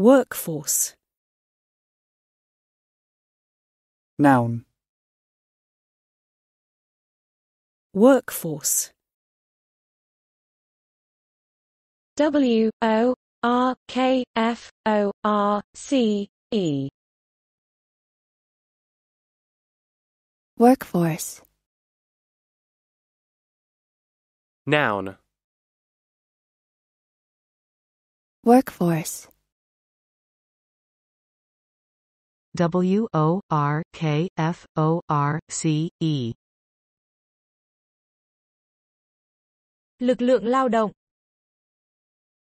Workforce Noun Workforce W O R K F O R C E Workforce Noun Workforce W O R K F O R C E. Lực lượng lao động